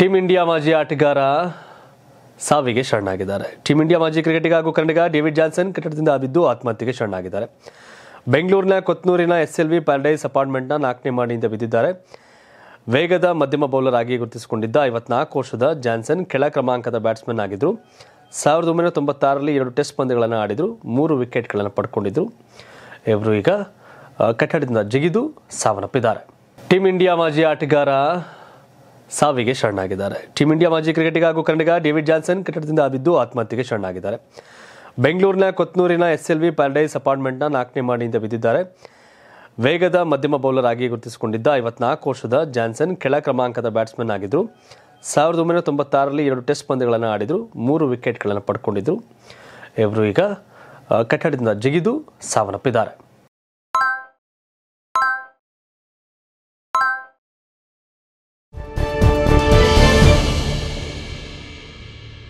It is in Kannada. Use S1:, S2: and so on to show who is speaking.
S1: ಟೀಮ್ ಇಂಡಿಯಾ ಮಾಜಿ ಆಟಗಾರ ಸಾವಿಗೆ ಶರಣಾಗಿದ್ದಾರೆ ಟೀಂ ಇಂಡಿಯಾ ಮಾಜಿ ಕ್ರಿಕೆಟಿಗ ಹಾಗೂ ಕನ್ನಡಿಗ ಡೇವಿಡ್ ಜಾನ್ಸನ್ ಕಟ್ಟಡದಿಂದ ಬಿದ್ದು ಆತ್ಮಹತ್ಯೆಗೆ ಶರಣಾಗಿದ್ದಾರೆ ಬೆಂಗಳೂರಿನ ಕೊತ್ನೂರಿನ ಎಸ್ ಎಲ್ ವಿ ಪ್ಯಾರಡೈಸ್ ಅಪಾರ್ಟ್ಮೆಂಟ್ನ ನಾಲ್ಕನೇ ಮಾಡಿಯಿಂದ ಬಿದ್ದಿದ್ದಾರೆ ವೇಗದ ಮಧ್ಯಮ ಬೌಲರ್ ಆಗಿ ಗುರುತಿಸಿಕೊಂಡಿದ್ದ ಐವತ್ನಾಲ್ಕು ವರ್ಷದ ಜಾನ್ಸನ್ ಕೆಳ ಕ್ರಮಾಂಕದ ಬ್ಯಾಟ್ಸ್ಮನ್ ಆಗಿದ್ದರು ಸಾವಿರದ ಒಂಬೈನೂರ ತೊಂಬತ್ತಾರರಲ್ಲಿ ಎರಡು ಟೆಸ್ಟ್ ಪಂದ್ಯಗಳನ್ನು ಆಡಿದರು ಮೂರು ವಿಕೆಟ್ಗಳನ್ನು ಪಡ್ಕೊಂಡಿದ್ದರು ಇವರು ಈಗ ಕಟ್ಟಡದಿಂದ ಜಿಗಿದು ಸಾವನ್ನಪ್ಪಿದ್ದಾರೆ ಟೀಮ್ ಇಂಡಿಯಾ ಮಾಜಿ ಆಟಗಾರ ಸಾವಿಗೆ ಶರಣಾಗಿದ್ದಾರೆ ಟೀಂ ಇಂಡಿಯಾ ಮಾಜಿ ಕ್ರಿಕೆಟಿಗ ಹಾಗೂ ಕನ್ನಡಿಗ ಡೇವಿಡ್ ಜಾನ್ಸನ್ ಕಟ್ಟಡದಿಂದ ಬಿದ್ದು ಆತ್ಮಹತ್ಯೆಗೆ ಶರಣಾಗಿದ್ದಾರೆ ಬೆಂಗಳೂರಿನ ಕೊತ್ನೂರಿನ ಎಸ್ ಎಲ್ ವಿ ಪ್ಯಾರಡೈಸ್ ಅಪಾರ್ಟ್ಮೆಂಟ್ನ ನಾಲ್ಕನೇ ಮಾಡಿಯಿಂದ ಬಿದ್ದಿದ್ದಾರೆ ವೇಗದ ಮಧ್ಯಮ ಬೌಲರ್ ಆಗಿ ಗುರುತಿಸಿಕೊಂಡಿದ್ದ ಐವತ್ನಾಲ್ಕು ವರ್ಷದ ಜಾನ್ಸನ್ ಕೆಳ ಕ್ರಮಾಂಕದ ಬ್ಯಾಟ್ಸ್ಮನ್ ಆಗಿದ್ದರು ಸಾವಿರದ ಒಂಬೈನೂರ ತೊಂಬತ್ತಾರರಲ್ಲಿ ಎರಡು ಟೆಸ್ಟ್ ಪಂದ್ಯಗಳನ್ನು ಆಡಿದರು ಮೂರು ವಿಕೆಟ್ಗಳನ್ನು ಪಡ್ಕೊಂಡಿದ್ದರು ಇವರು ಈಗ ಕಟ್ಟಡದಿಂದ ಜಿಗಿದು ಸಾವನ್ನಪ್ಪಿದ್ದಾರೆ